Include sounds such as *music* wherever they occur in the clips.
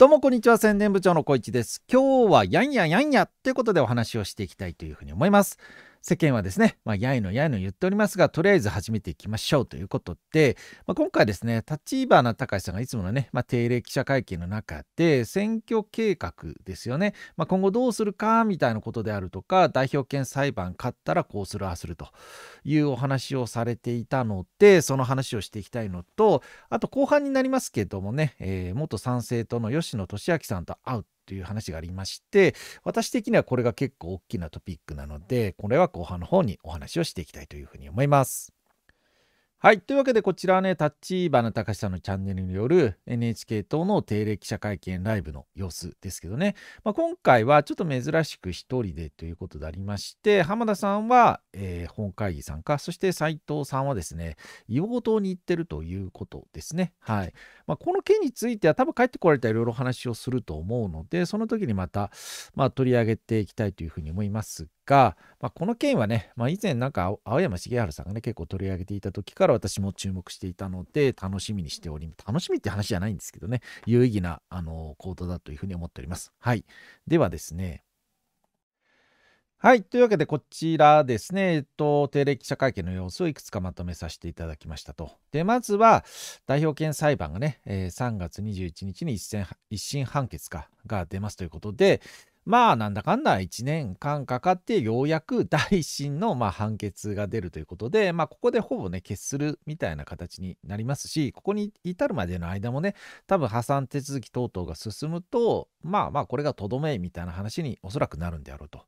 どうもこんにちは宣伝部長の小市です今日はやんややんやということでお話をしていきたいというふうに思います世間はですね、まあ、やいのやいの言っておりますが、とりあえず始めていきましょうということで、まあ、今回ですね、立花隆さんがいつものね、まあ、定例記者会見の中で、選挙計画ですよね、まあ、今後どうするかみたいなことであるとか、代表権裁判勝ったらこうする、ああするというお話をされていたので、その話をしていきたいのと、あと後半になりますけどもね、えー、元参政党の吉野俊明さんと会うという話がありまして、私的にはこれが結構大きなトピックなので、これは後半の方にお話をしていきたいというふうに思います。はい。というわけで、こちらはね、立花隆さんのチャンネルによる NHK 党の定例記者会見ライブの様子ですけどね。まあ、今回はちょっと珍しく一人でということでありまして、浜田さんは、えー、本会議参加、そして斉藤さんはですね、硫黄島に行ってるということですね。はい。まあ、この件については、多分帰ってこられたらいろいろ話をすると思うので、その時にまた、まあ、取り上げていきたいというふうに思いますが、まあ、この件はね、まあ、以前なんか青山茂春さんがね結構取り上げていた時から私も注目していたので楽しみにしております楽しみって話じゃないんですけどね有意義なあの行動だというふうに思っておりますはいではですねはい。というわけで、こちらですね、えっと、定例記者会見の様子をいくつかまとめさせていただきましたと。で、まずは、代表権裁判がね、えー、3月21日に一審判決かが出ますということで、まあなんだかんだ1年間かかってようやく大一審のまあ判決が出るということで、まあ、ここでほぼね決するみたいな形になりますしここに至るまでの間もね多分破産手続き等々が進むとまあまあこれがとどめみたいな話におそらくなるんであろうと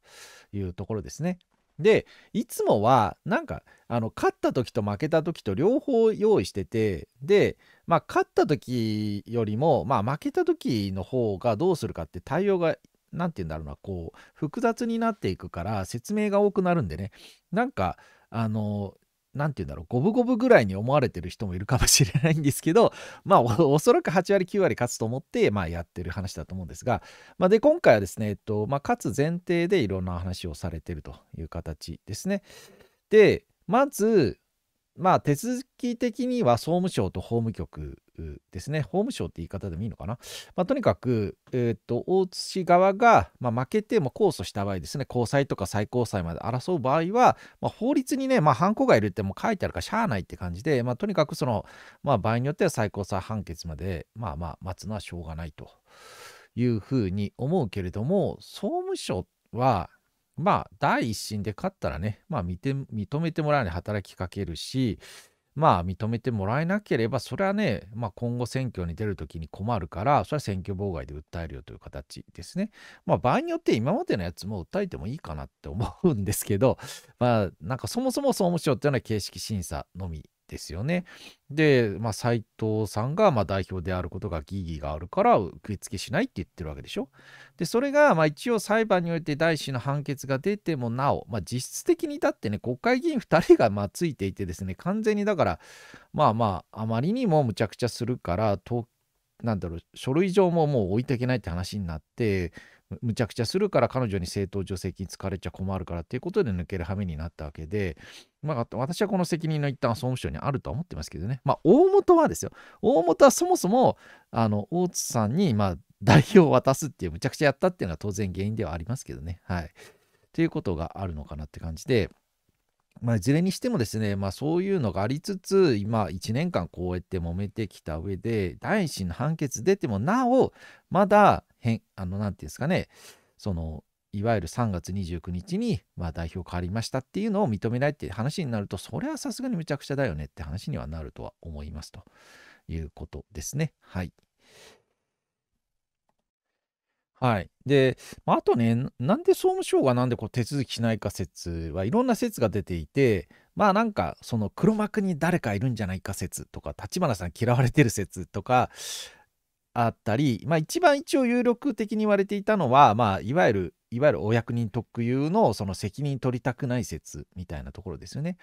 いうところですね。でいつもはなんかあの勝った時と負けた時と両方用意しててで、まあ、勝った時よりも、まあ、負けた時の方がどうするかって対応が何て言うんだろうな、こう、複雑になっていくから説明が多くなるんでね、なんか、あの、何て言うんだろう、五分五分ぐらいに思われてる人もいるかもしれないんですけど、*laughs* まあ、おそらく8割、9割勝つと思って、まあ、やってる話だと思うんですが、まあ、で、今回はですね、えっと、まあ、勝つ前提でいろんな話をされてるという形ですね。で、まず、まあ、手続き的には総務省と法務局ですね。法務省って言い方でもいいのかな。まあ、とにかく、えー、っと、大津市側が、まあ、負けても控訴した場合ですね、高裁とか最高裁まで争う場合は、まあ、法律にね、まあ、ハンコがいるっても書いてあるからしゃあないって感じで、まあ、とにかくその、まあ、場合によっては最高裁判決まで、まあまあ、待つのはしょうがないというふうに思うけれども、総務省は、まあ、第一審で勝ったらね、まあ見て、認めてもらうように働きかけるし、まあ、認めてもらえなければ、それはね、まあ、今後選挙に出るときに困るから、それは選挙妨害で訴えるよという形ですね。まあ、場合によって今までのやつも訴えてもいいかなって思うんですけど、まあ、なんかそもそも総務省っていうのは形式審査のみですよね。で、まあ、斎藤さんがま代表であることが疑義があるから受け付けしないって言ってるわけでしょ。で、それがま一応裁判において第1の判決が出てもなお、まあ、実質的にだってね、国会議員2人がまついていてですね、完全にだから、まあまあ、あまりにもむちゃくちゃするから、東なんだろう書類上ももう置いていけないって話になってむちゃくちゃするから彼女に政党助成金疲れちゃ困るからっていうことで抜ける羽目になったわけで、まあ、私はこの責任の一端は総務省にあるとは思ってますけどねまあ大元はですよ大元はそもそもあの大津さんにまあ代表を渡すっていうむちゃくちゃやったっていうのは当然原因ではありますけどねはい。ということがあるのかなって感じで。まあ、いずれにしてもですね、まあ、そういうのがありつつ、今、1年間こうやって揉めてきた上で、第一審の判決出てもなお、まだ、変、あの、なんていうんですかね、その、いわゆる3月29日に、まあ、代表変わりましたっていうのを認めないって話になると、それはさすがにむちゃくちゃだよねって話にはなるとは思いますということですね。はい。はい。で、まあ、あとね、なんで総務省がなんでこう手続きしないか説はいろんな説が出ていて、まあなんかその黒幕に誰かいるんじゃないか説とか、立花さん嫌われてる説とか、あったり、まあ一番一応有力的に言われていたのは、まあいわゆる、いわゆるお役人特有のその責任取りたくない説みたいなところですよね。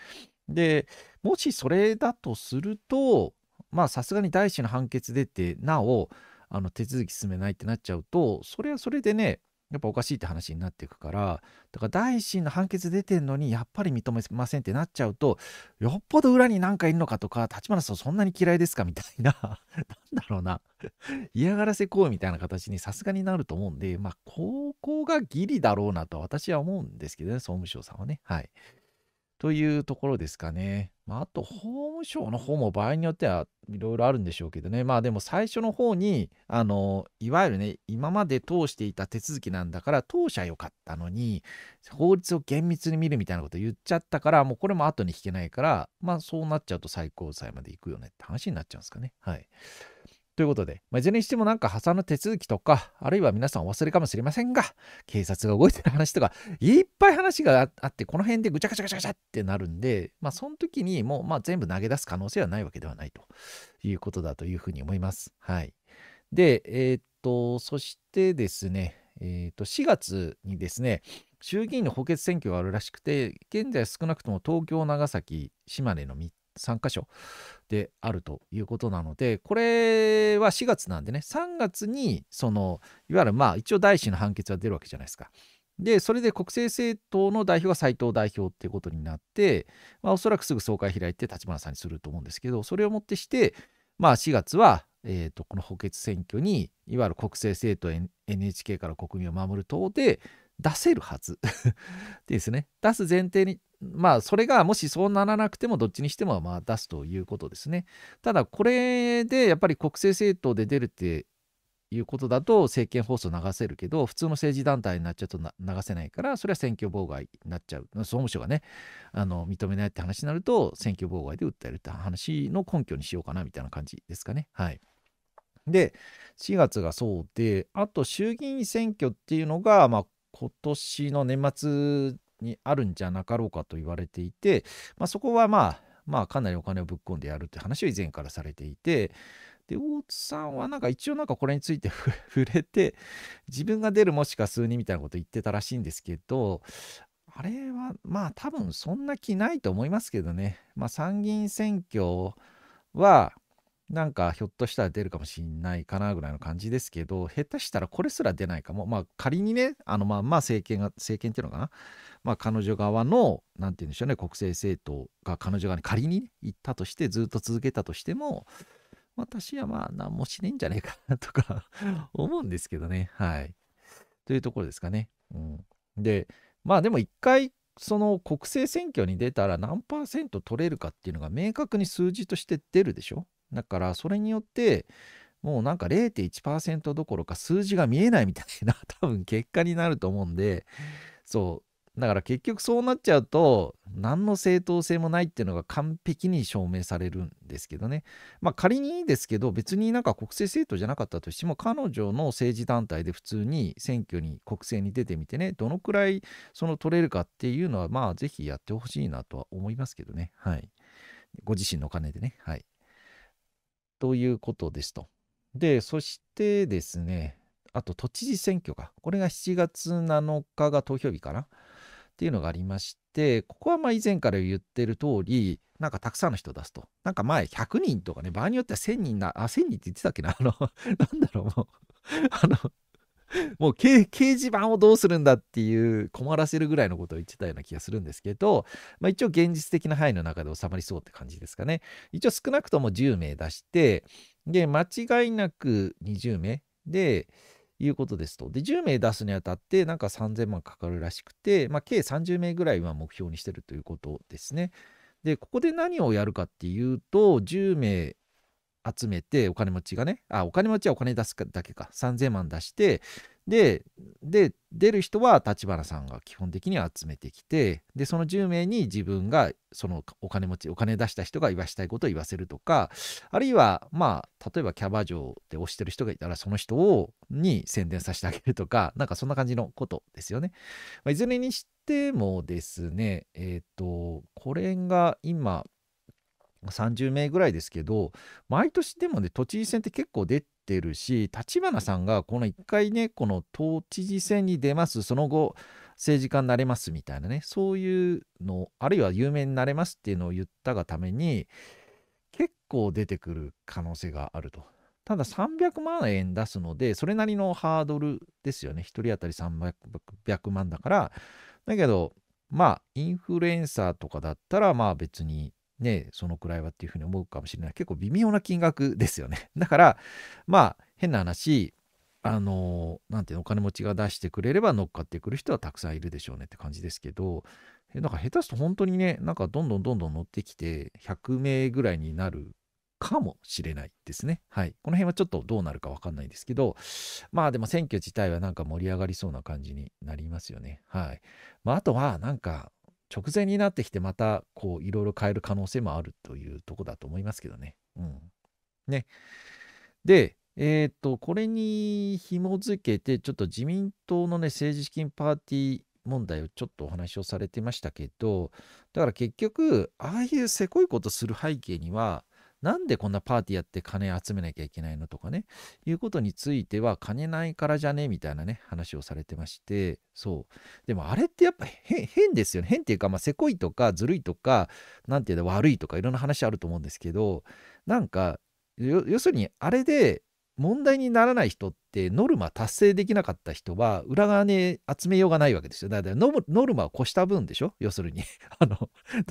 で、もしそれだとすると、まあさすがに第使の判決出て、なお、あの手続き進めないってなっちゃうとそれはそれでねやっぱおかしいって話になっていくからだから第一審の判決出てんのにやっぱり認めませんってなっちゃうとよっぽど裏に何かいるのかとか立花さんそんなに嫌いですかみたいな *laughs* なんだろうな嫌がらせ行為みたいな形にさすがになると思うんでまあここがギリだろうなと私は思うんですけどね総務省さんはねはいというところですかねまあ、と法務省の方も場合によってはいろいろあるんでしょうけどねまあでも最初の方にあのいわゆるね今まで通していた手続きなんだから当社良かったのに法律を厳密に見るみたいなこと言っちゃったからもうこれも後に引けないからまあそうなっちゃうと最高裁まで行くよねって話になっちゃうんですかねはい。ということで、まあ、いずれにしてもなんか破産の手続きとか、あるいは皆さんお忘れかもしれませんが、警察が動いてる話とか、いっぱい話があって、この辺でぐちゃぐちゃぐちゃぐちゃってなるんで、まあ、その時にもう、まあ、全部投げ出す可能性はないわけではないということだというふうに思います。はい。で、えー、っと、そしてですね、えー、っと、4月にですね、衆議院の補欠選挙があるらしくて、現在少なくとも東京、長崎、島根の3 3箇所であるということなので、これは4月なんでね、3月に、その、いわゆるまあ一応大臣の判決は出るわけじゃないですか。で、それで国政政党の代表が斎藤代表っていうことになって、まあおそらくすぐ総会開いて立花さんにすると思うんですけど、それをもってして、まあ4月は、えっ、ー、と、この補欠選挙に、いわゆる国政政党 NHK から国民を守る党で出せるはず *laughs* ですね。出す前提にまあ、それがもしそうならなくても、どっちにしてもまあ出すということですね。ただ、これでやっぱり国政政党で出るっていうことだと、政権放送流せるけど、普通の政治団体になっちゃうと流せないから、それは選挙妨害になっちゃう。総務省がね、あの認めないって話になると、選挙妨害で訴えるって話の根拠にしようかなみたいな感じですかね。はい。で、4月がそうで、あと衆議院選挙っていうのが、まあ、今年の年末にあるんじゃなかろうかと言われていて、まあ、そこはまあまあかなりお金をぶっ込んでやるって話を以前からされていてで大津さんはなんか一応なんかこれについて *laughs* 触れて自分が出るもしか数人みたいなこと言ってたらしいんですけどあれはまあ多分そんな気ないと思いますけどね、まあ、参議院選挙はなんかひょっとしたら出るかもしんないかなぐらいの感じですけど、下手したらこれすら出ないかも。まあ仮にね、あのまあまあ政権が、政権っていうのかな。まあ彼女側の、なんて言うんでしょうね、国政政党が彼女側に仮に行ったとして、ずっと続けたとしても、私はまあ何もしねえんじゃねえかなとか *laughs* 思うんですけどね。はい。というところですかね。うん、で、まあでも一回その国政選挙に出たら何パーセント取れるかっていうのが明確に数字として出るでしょだからそれによってもうなんか0.1%どころか数字が見えないみたいな *laughs* 多分結果になると思うんでそうだから結局そうなっちゃうと何の正当性もないっていうのが完璧に証明されるんですけどねまあ仮にいいですけど別になんか国政政党じゃなかったとしても彼女の政治団体で普通に選挙に国政に出てみてねどのくらいその取れるかっていうのはまあぜひやってほしいなとは思いますけどねはいご自身のお金でねはい。ということですと。で、そしてですね、あと都知事選挙が、これが7月7日が投票日かなっていうのがありまして、ここはまあ以前から言ってる通り、なんかたくさんの人出すと。なんか前100人とかね、場合によっては1000人な、あ、1000人って言ってたっけなあの、なんだろう、もうあの、もう掲示板をどうするんだっていう困らせるぐらいのことを言ってたような気がするんですけど、まあ、一応現実的な範囲の中で収まりそうって感じですかね。一応少なくとも10名出して、で、間違いなく20名で、いうことですと。で、10名出すにあたって、なんか3000万かかるらしくて、まあ、計30名ぐらいは目標にしてるということですね。で、ここで何をやるかっていうと、10名集めて、お金持ちがね、あ、お金持ちはお金出すだけか、3000万出して、でで出る人は立花さんが基本的に集めてきてでその10名に自分がそのお金持ちお金出した人が言わしたいことを言わせるとかあるいはまあ例えばキャバ嬢で推してる人がいたらその人をに宣伝させてあげるとかなんかそんな感じのことですよね。まあ、いずれにしてもですねえっ、ー、とこれが今30名ぐらいですけど毎年でもね都知事選って結構出ってるし立花さんがこの1回ねこの都知事選に出ますその後政治家になれますみたいなねそういうのあるいは有名になれますっていうのを言ったがために結構出てくる可能性があると。ただ300万円出すので、それなりのハードルですよね。1人当たり300万だから。だけど、まあ、インフルエンサーとかだったら、まあ別にね、そのくらいはっていうふうに思うかもしれない。結構微妙な金額ですよね。*laughs* だから、まあ、変な話、あの、なんていうの、お金持ちが出してくれれば乗っかってくる人はたくさんいるでしょうねって感じですけど、なんか下手すと本当にね、なんかどんどんどんどん乗ってきて、100名ぐらいになるかもしれないですね。はい。この辺はちょっとどうなるかわかんないんですけど、まあでも選挙自体はなんか盛り上がりそうな感じになりますよね。はい。まああとはなんか直前になってきてまたこういろいろ変える可能性もあるというとこだと思いますけどね。うん。ね。で、えっ、と、これに紐付けて、ちょっと自民党のね、政治資金パーティー問題をちょっとお話をされてましたけど、だから結局、ああいうせこいことする背景には、なんでこんなパーティーやって金集めなきゃいけないのとかね、いうことについては、金ないからじゃねみたいなね、話をされてまして、そう。でもあれってやっぱ変ですよね。変っていうか、まあ、せこいとか、ずるいとか、なんていうの、悪いとか、いろんな話あると思うんですけど、なんか、要するに、あれで、問題にならない人ってノルマ達成できなかった人は裏側に集めようがないわけですよ。だからノルマを越した分でしょ要するに *laughs* あの、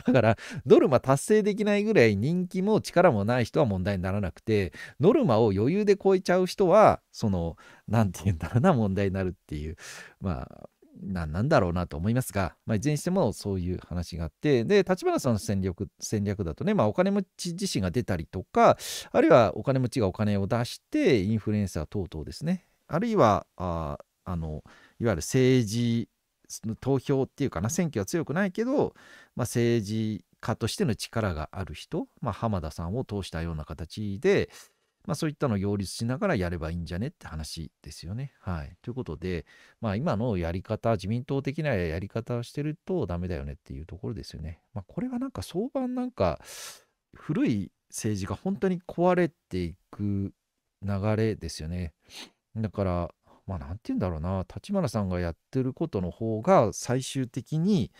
だからノルマ達成できないぐらい人気も力もない人は問題にならなくて、ノルマを余裕で超えちゃう人は、その、何て言うんだろうな、問題になるっていう、まあ、何なんだろうなと思いますが、まあ、いずれにしてもそういう話があって、で、立花さんの戦略戦略だとね、まあ、お金持ち自身が出たりとか、あるいはお金持ちがお金を出して、インフルエンサー等々ですね、あるいは、ああのいわゆる政治、投票っていうかな、選挙は強くないけど、まあ、政治家としての力がある人、まあ、浜田さんを通したような形で、まあ、そういったのを擁立しながらやればいいんじゃねって話ですよね。はい。ということで、まあ、今のやり方、自民党的なやり方をしてるとダメだよねっていうところですよね。まあ、これはなんか相場なんか、古い政治が本当に壊れていく流れですよね。だから、まあ、なんて言うんだろうな、立花さんがやってることの方が、最終的に、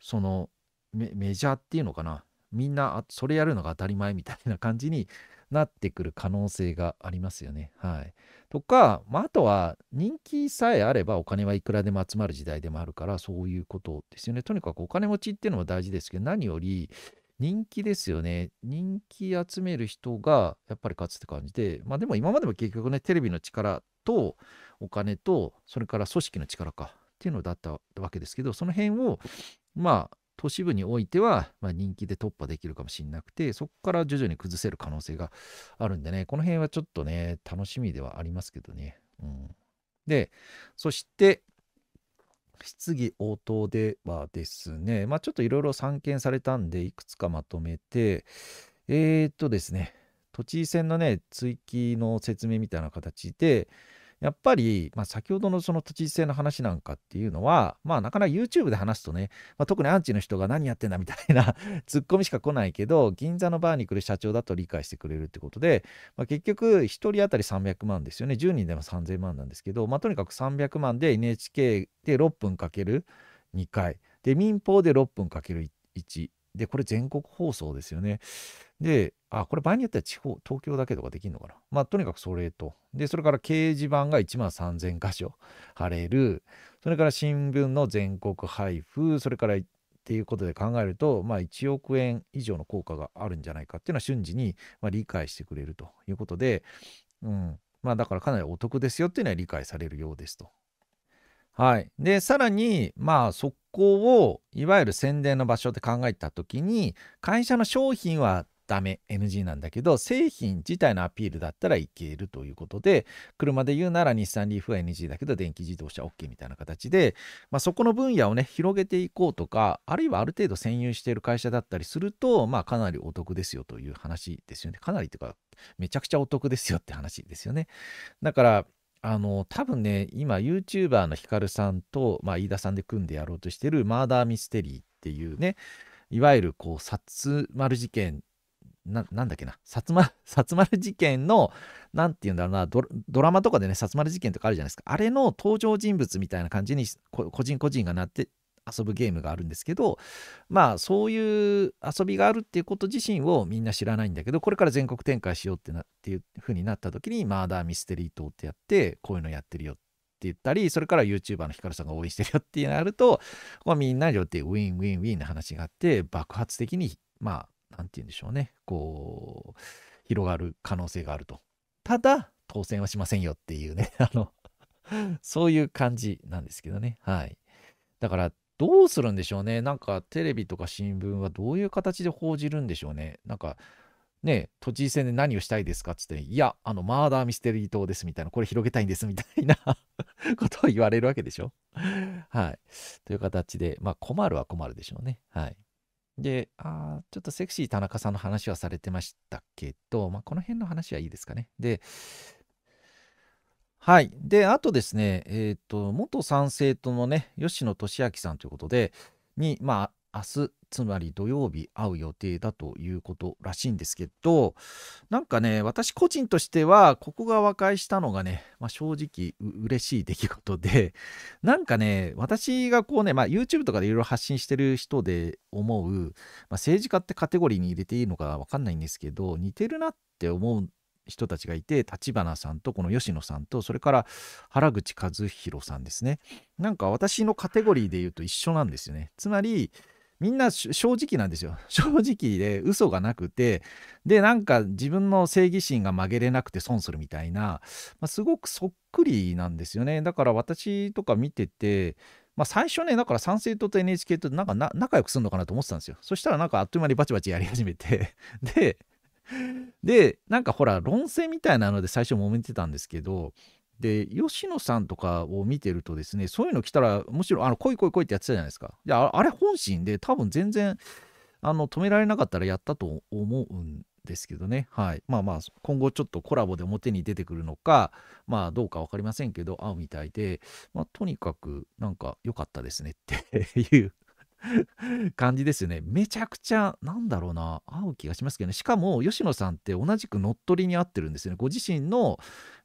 そのメ、メジャーっていうのかな、みんなそれやるのが当たり前みたいな感じになってくる可能性がありますよね。はい、とか、まあ、あとは人気さえあればお金はいくらでも集まる時代でもあるからそういうことですよね。とにかくお金持ちっていうのも大事ですけど何より人気ですよね。人気集める人がやっぱり勝つって感じで、まあでも今までも結局ね、テレビの力とお金と、それから組織の力かっていうのだったわけですけど、その辺を、まあ、都市部においては、まあ、人気で突破できるかもしれなくて、そこから徐々に崩せる可能性があるんでね、この辺はちょっとね、楽しみではありますけどね。うん、で、そして、質疑応答ではですね、まあ、ちょっといろいろ散見されたんで、いくつかまとめて、えー、っとですね、都知事選のね、追記の説明みたいな形で、やっぱり、まあ、先ほどのその都知事選の話なんかっていうのは、まあ、なかなか YouTube で話すとね、まあ、特にアンチの人が何やってんだみたいな *laughs* ツッコミしか来ないけど、銀座のバーに来る社長だと理解してくれるってことで、まあ、結局、1人当たり300万ですよね。10人でも3000万なんですけど、まあ、とにかく300万で NHK で6分かける2回。で、民放で6分かける1。で、これ全国放送ですよね。で、あ、これ場合によっては地方、東京だけとかできるのかな。まあ、とにかくそれと。で、それから掲示板が1万3000箇所貼れる。それから新聞の全国配布。それからっていうことで考えると、まあ、1億円以上の効果があるんじゃないかっていうのは瞬時に、まあ、理解してくれるということで、うん。まあ、だからかなりお得ですよっていうのは理解されるようですと。はい。で、さらに、まあ、速攻を、いわゆる宣伝の場所って考えた時に、会社の商品はダメ NG なんだけど製品自体のアピールだったらいけるということで車で言うなら日産リーフは NG だけど電気自動車 OK みたいな形で、まあ、そこの分野をね広げていこうとかあるいはある程度占有している会社だったりすると、まあ、かなりお得ですよという話ですよねかなりというかめちゃくちゃお得ですよって話ですよねだからあの多分ね今 YouTuber のヒカルさんと、まあ、飯田さんで組んでやろうとしてるマーダーミステリーっていうねいわゆるこう、殺丸事件な、なんだっけな、薩摩、*laughs* 薩丸事件の、なんて言うんだろうなド、ドラマとかでね、薩丸事件とかあるじゃないですか。あれの登場人物みたいな感じに、個人個人がなって遊ぶゲームがあるんですけど、まあ、そういう遊びがあるっていうこと自身をみんな知らないんだけど、これから全国展開しようってな、っていう風になった時に、マーダーミステリー島ってやって、こういうのやってるよって言ったり、それから YouTuber のヒカルさんが応援してるよってなると、まあ、みんなによってウィンウィンウィンの話があって、爆発的に、まあ、何て言うんでしょうね、こう、広がる可能性があると。ただ、当選はしませんよっていうね、*laughs* あのそういう感じなんですけどね。はい。だから、どうするんでしょうね。なんか、テレビとか新聞はどういう形で報じるんでしょうね。なんか、ね、都知事選で何をしたいですかっつって、いや、あの、マーダーミステリー党ですみたいな、これ広げたいんですみたいな *laughs* ことを言われるわけでしょ。はい。という形で、まあ、困るは困るでしょうね。はい。で、あちょっとセクシー田中さんの話はされてましたけど、まあ、この辺の話はいいですかね。で、はい。で、あとですね、えっ、ー、と、元参政党のね、吉野俊明さんということで、に、まあ、明日、つまり土曜日会う予定だということらしいんですけど、なんかね、私個人としては、ここが和解したのがね、まあ、正直嬉しい出来事で、*laughs* なんかね、私がこうね、まあ、YouTube とかでいろいろ発信してる人で思う、まあ、政治家ってカテゴリーに入れていいのかわかんないんですけど、似てるなって思う人たちがいて、立花さんとこの吉野さんと、それから原口和弘さんですね。なんか私のカテゴリーで言うと一緒なんですよね。つまり、みんな正直なんですよ。*laughs* 正直で嘘がなくて、で、なんか自分の正義心が曲げれなくて損するみたいな、まあ、すごくそっくりなんですよね。だから私とか見てて、まあ、最初ね、だから参政党と NHK となんか仲良くするのかなと思ってたんですよ。そしたらなんかあっという間にバチバチやり始めて *laughs* で、で、なんかほら、論戦みたいなので最初揉めてたんですけど、で吉野さんとかを見てるとですねそういうの来たらむしろあの来い来い来いってやってたじゃないですかいやあれ本心で多分全然あの止められなかったらやったと思うんですけどねはいまあまあ今後ちょっとコラボで表に出てくるのかまあどうか分かりませんけど会うみたいで、まあ、とにかくなんか良かったですねっていう *laughs* 感じですよね。めちゃくちゃ、なんだろうな、合う気がしますけどね。しかも、吉野さんって同じく乗っ取りに合ってるんですよね。ご自身の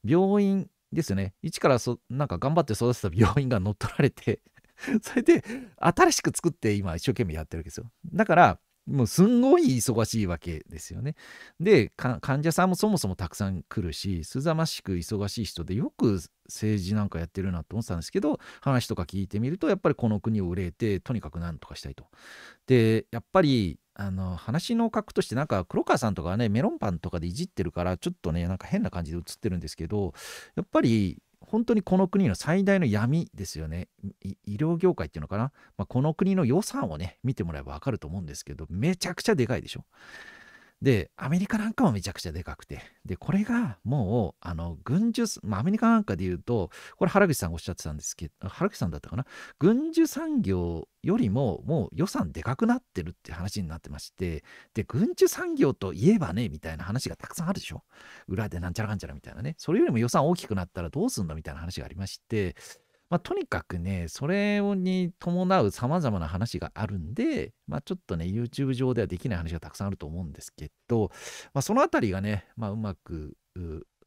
病院ですよね。一からそ、なんか頑張って育てた病院が乗っ取られて *laughs* それで、新しく作って今一生懸命やってるわけですよ。だから、もうすんごい忙しいわけですよね。で、患者さんもそもそもたくさん来るし、すざましく忙しい人で、よく政治なんかやってるなと思ってたんですけど、話とか聞いてみると、やっぱりこの国を憂えて、とにかくなんとかしたいと。で、やっぱりあの話の格としてなんか黒川さんとかねメロンパンとかでいじってるからちょっとねなんか変な感じで映ってるんですけどやっぱり本当にこの国の最大の闇ですよね医療業界っていうのかな、まあ、この国の予算をね見てもらえば分かると思うんですけどめちゃくちゃでかいでしょで、アメリカなんかもめちゃくちゃでかくて。で、これがもう、あの、軍需、まあ、アメリカなんかで言うと、これ原口さんおっしゃってたんですけど、原口さんだったかな、軍需産業よりももう予算でかくなってるって話になってまして、で、軍需産業といえばね、みたいな話がたくさんあるでしょ。裏でなんちゃらかんちゃらみたいなね。それよりも予算大きくなったらどうすんのみたいな話がありまして、まあ、とにかくね、それに伴う様々な話があるんで、まあ、ちょっとね、YouTube 上ではできない話がたくさんあると思うんですけど、まあ、そのあたりがね、まあ、うまく、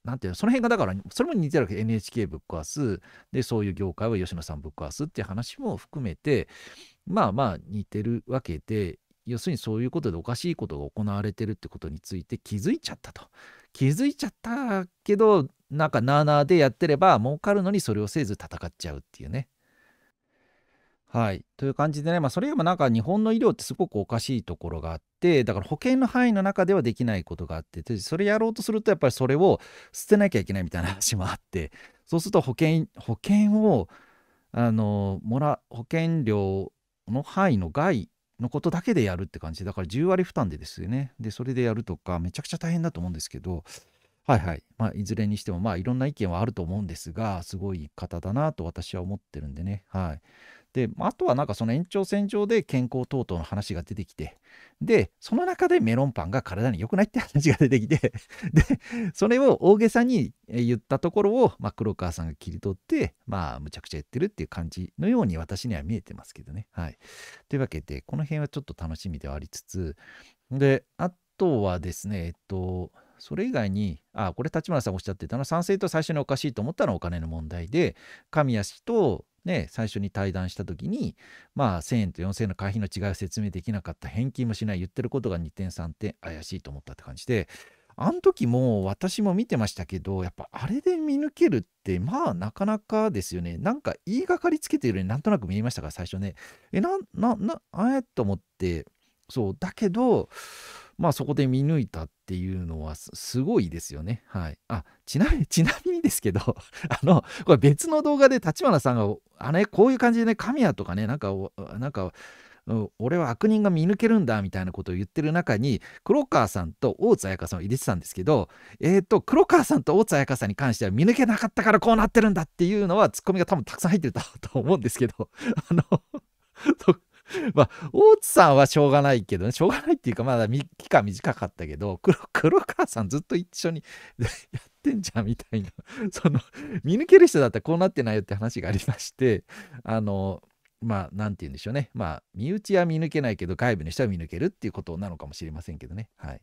なんていうの、その辺がだから、それも似てるわけ NHK ぶっ壊す、で、そういう業界は吉野さんぶっ壊すっていう話も含めて、まあまあ似てるわけで、要するにそういうことでおかしいことが行われてるってことについて気づいちゃったと。気づいちゃったけどなんかなーなーでやってれば儲かるのにそれをせず戦っちゃうっていうね。はい。という感じでね、まあ、それでもなんか日本の医療ってすごくおかしいところがあって、だから保険の範囲の中ではできないことがあって、それやろうとするとやっぱりそれを捨てなきゃいけないみたいな話もあって、そうすると保険、保険を、あの、もら、保険料の範囲の外のことだけでやるって感じだから10割負担でですよね。で、それでやるとか、めちゃくちゃ大変だと思うんですけど、はいはい。まあ、いずれにしても、まあ、いろんな意見はあると思うんですが、すごい方だなと私は思ってるんでね。はい。であとはなんかその延長線上で健康等々の話が出てきてでその中でメロンパンが体に良くないって話が出てきてでそれを大げさに言ったところを、まあ、黒川さんが切り取ってまあむちゃくちゃ言ってるっていう感じのように私には見えてますけどね。はい、というわけでこの辺はちょっと楽しみではありつつであとはですねえっとそれ以外に、あ、これ立花さんおっしゃってたの、賛成と最初におかしいと思ったのはお金の問題で、神谷氏とね、最初に対談した時に、まあ、1000円と4000円の会費の違いを説明できなかった、返金もしない、言ってることが2点3点怪しいと思ったって感じで、あの時も私も見てましたけど、やっぱあれで見抜けるって、まあなかなかですよね。なんか言いがかりつけてるようになんとなく見えましたから、最初ね。え、な、な、な、あえと思って、そう、だけど、まあそこで見抜いたっっていうのはすごいですよね。はい。あ、ちなみに、ちなみにですけど、*laughs* あの、これ別の動画で立花さんが、あれ、こういう感じでね、神谷とかね、なんか、なんか、俺は悪人が見抜けるんだみたいなことを言ってる中に黒川さんと大津彩香さんを入れてたんですけど、えーと、と黒川さんと大津彩香さんに関しては見抜けなかったからこうなってるんだっていうのはツッコミが多分たくさん入ってると *laughs* 思うんですけどあの *laughs* *laughs* まあ、大津さんはしょうがないけどね、しょうがないっていうか、まだ期間短かったけど、黒黒川さんずっと一緒に *laughs* やってんじゃんみたいな、*laughs* その、見抜ける人だったらこうなってないよって話がありまして、あの、まあ、なんて言うんでしょうね。まあ、身内は見抜けないけど、外部の人は見抜けるっていうことなのかもしれませんけどね。はい。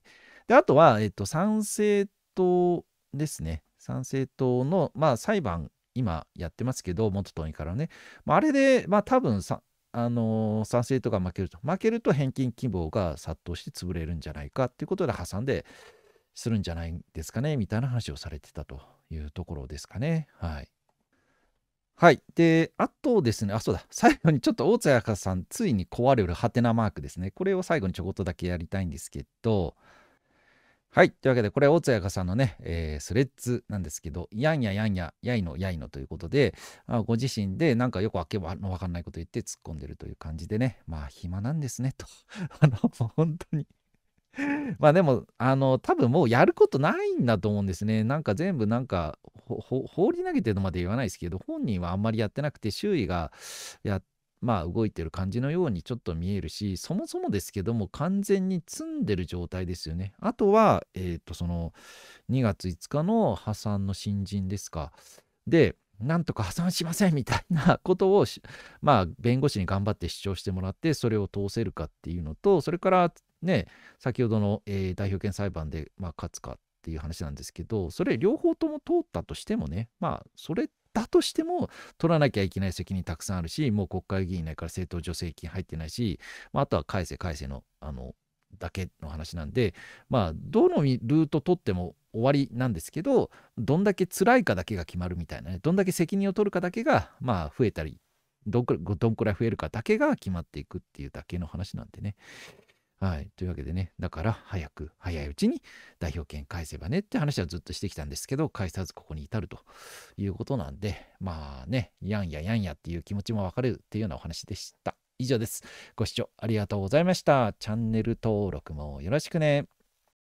で、あとは、えっと、参政党ですね。参政党の、まあ、裁判、今やってますけど、元党員からね。まあ、あれで、まあ、多分さ、あの賛成とか負けると負けると返金希望が殺到して潰れるんじゃないかっていうことで挟んでするんじゃないですかねみたいな話をされてたというところですかねはい。はい。で、あとですね、あ、そうだ。最後にちょっと大津彩香さん、ついに壊れるハテナマークですね。これを最後にちょこっとだけやりたいんですけど、はい。というわけで、これは大津彩香さんのね、えー、スレッズなんですけど、やんややんや、やいのやいのということで、あご自身でなんかよくわけのわかんないこと言って突っ込んでるという感じでね、まあ暇なんですね、と。*laughs* あの、もう本当にまあでも、あの、多分もうやることないんだと思うんですね。なんか全部なんか、放り投げてるまで言わないですけど、本人はあんまりやってなくて、周囲がやって、まあ動いてる感じのようにちょっと見えるしそもそもですけども完全に積んでる状態ですよねあとはえっ、ー、とその2月5日の破産の新人ですかでなんとか破産しませんみたいなことを *laughs* まあ弁護士に頑張って主張してもらってそれを通せるかっていうのとそれからね先ほどの、えー、代表権裁判で、まあ、勝つかっていう話なんですけどそれ両方とも通ったとしてもねまあそれってだとしても取らなきゃいけない責任たくさんあるしもう国会議員内から政党助成金入ってないし、まあ、あとは返せ返せのあのだけの話なんでまあどのルート取っても終わりなんですけどどんだけ辛いかだけが決まるみたいなねどんだけ責任を取るかだけがまあ増えたりどんくらい増えるかだけが決まっていくっていうだけの話なんでねはい。というわけでね、だから早く、早いうちに代表権返せばねって話はずっとしてきたんですけど、返さずここに至るということなんで、まあね、やんややんやっていう気持ちも分かれるっていうようなお話でした。以上です。ご視聴ありがとうございました。チャンネル登録もよろしくね。